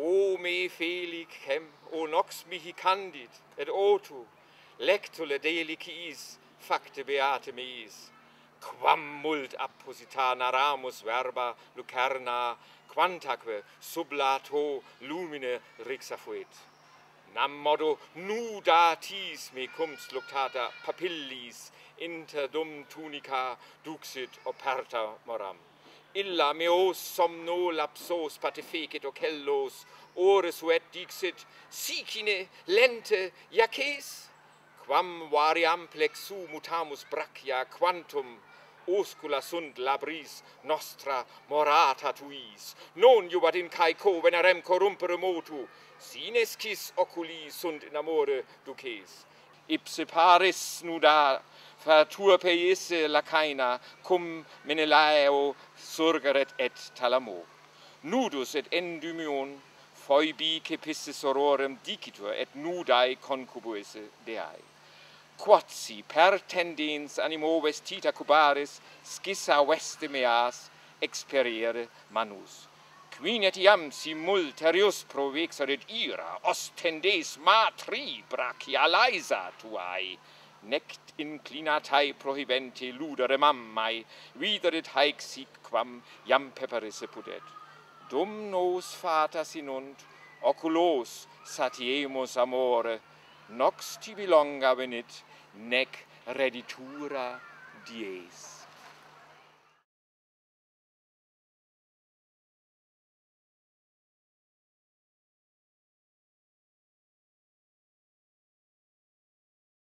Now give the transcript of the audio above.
O me felix hem o nox mihi candid et o tu lectule delicis facte beate meis quam mult appositana ramus verba lucerna quantaque sub lato lumine rixa fuit nam modo nudatis me cum sluctata papillis inter dum tunica duxit operta moram illa meos somno lapsos patificit ocellos, ores uet dixit, sicine, lente, jaces? Quam variam plexu mutamus brachia, quantum oscula sunt labris nostra morata tuis. Non iubat in caico venerem corrumpere motu, scis oculi sunt in amore duces. Ipse paris nuda per peisse lacaina cum menelaeo surgeret et talamo nudus et endymion phoibi cepisse sororem dicitur et nudae concubuese deae quatsi per tendens animo vestita cubaris scissa veste meas experiere manus quin et iam si multerius provexerit ira ostendes matri brachialaisa tuae nect inclinatae prohibenti ludere mammae, videret haec sic quam iam peperisse pudet. Dum nos fata sinunt, oculos satiemus amore, nox tibi longa venit, nec reditura dies.